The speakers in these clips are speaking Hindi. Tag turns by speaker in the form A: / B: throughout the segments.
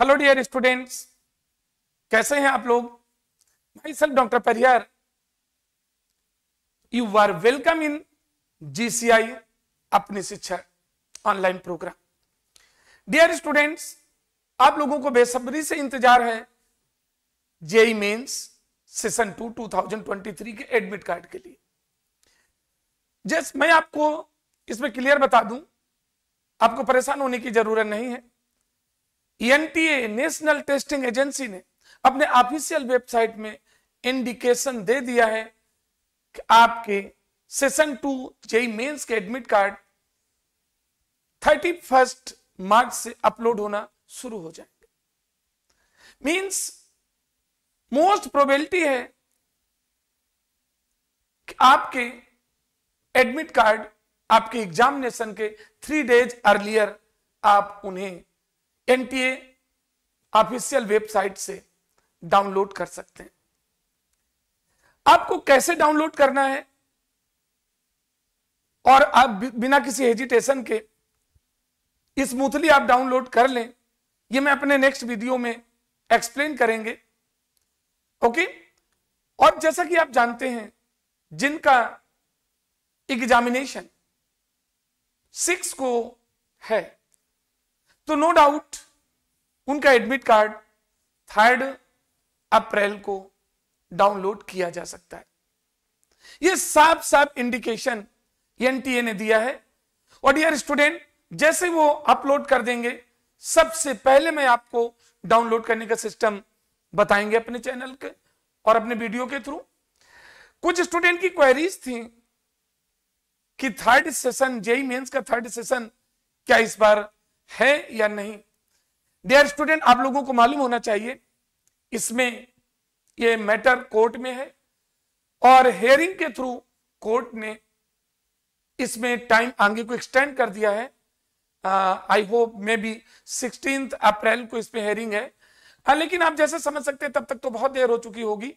A: हेलो डियर स्टूडेंट्स कैसे हैं आप लोग myself doctor Pariyar you are welcome in GCI अपनी शिक्षा ऑनलाइन प्रोग्राम डियर स्टूडेंट्स आप लोगों को बेसब्री से इंतजार है जेई मेंस सेशन टू 2023 के एडमिट कार्ड के लिए जैस मैं आपको इसमें क्लियर बता दूं आपको परेशान होने की जरूरत नहीं है एनटीए नेशनल टेस्टिंग एजेंसी ने अपने ऑफिशियल वेबसाइट में इंडिकेशन दे दिया है कि आपके सेशन टू जेई मेंस के admit card thirty first March से अपलोड होना शुरू हो जाएंगे मींस मोस्ट प्रोबेबिलिटी है कि आपके एडमिट कार्ड आपके एग्जामिनेशन के थ्री डेज अर्लियर आप उन्हें एनटीए ऑफिशियल वेबसाइट से डाउनलोड कर सकते हैं आपको कैसे डाउनलोड करना है और आप बिना किसी हेजिटेशन के स्मूथली आप डाउनलोड कर लें ये मैं अपने नेक्स्ट वीडियो में एक्सप्लेन करेंगे ओके और जैसा कि आप जानते हैं जिनका एग्जामिनेशन सिक्स को है तो नो डाउट उनका एडमिट कार्ड थर्ड अप्रैल को डाउनलोड किया जा सकता है यह साफ साफ इंडिकेशन एनटीए ने दिया है और डियर स्टूडेंट जैसे वो अपलोड कर देंगे सबसे पहले मैं आपको डाउनलोड करने का सिस्टम बताएंगे अपने चैनल के और अपने वीडियो के थ्रू कुछ स्टूडेंट की क्वेरीज थी कि थर्ड सेशन जेई मेंस का थर्ड सेशन क्या इस बार है या नहीं डेयर स्टूडेंट आप लोगों को मालूम होना चाहिए इसमें ये मैटर कोर्ट में है और हेयरिंग के थ्रू कोर्ट ने इसमें टाइम आगे को एक्सटेंड कर दिया है I hope maybe sixteen April को इसमें हेयरिंग है आ, लेकिन आप जैसे समझ सकते हैं तब तक तो बहुत देर हो चुकी होगी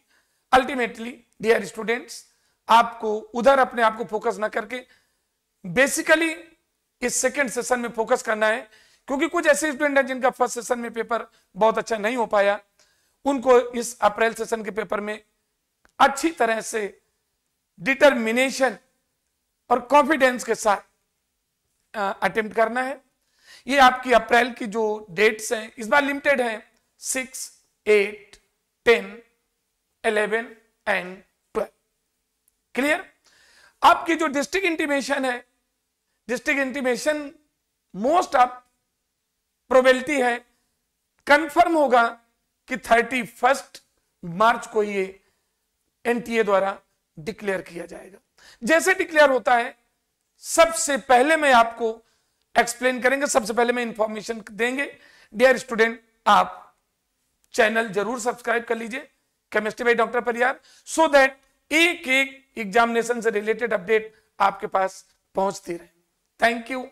A: अल्टीमेटली डियर स्टूडेंट्स आपको उधर अपने आप को फोकस ना करके बेसिकली इस सेकेंड सेशन में फोकस करना है क्योंकि कुछ ऐसे स्टूडेंट हैं जिनका फर्स्ट सेशन में पेपर बहुत अच्छा नहीं हो पाया उनको इस अप्रैल सेशन के पेपर में अच्छी तरह से डिटर्मिनेशन और कॉन्फिडेंस के साथ अटेम्प्ट करना है ये आपकी अप्रैल की जो डेट्स हैं इस बार लिमिटेड है six eight ten eleven and twelve clear आपकी जो डिस्ट्रिक्ट इंटीमेशन है district intimation most of probability है कंफर्म होगा कि थर्टी फर्स्ट मार्च को ये एनटीए द्वारा डिक्लेयर किया जाएगा जैसे डिक्लेयर होता है सबसे पहले मैं आपको एक्सप्लेन करेंगे सबसे पहले मैं इंफॉर्मेशन देंगे डियर स्टूडेंट आप चैनल जरूर सब्सक्राइब कर लीजिए केमिस्ट्री बाई डॉक्टर परियार सो दैट एक एक एग्जामिनेशन से रिलेटेड अपडेट आपके पास पहुंचती रहे थैंक यू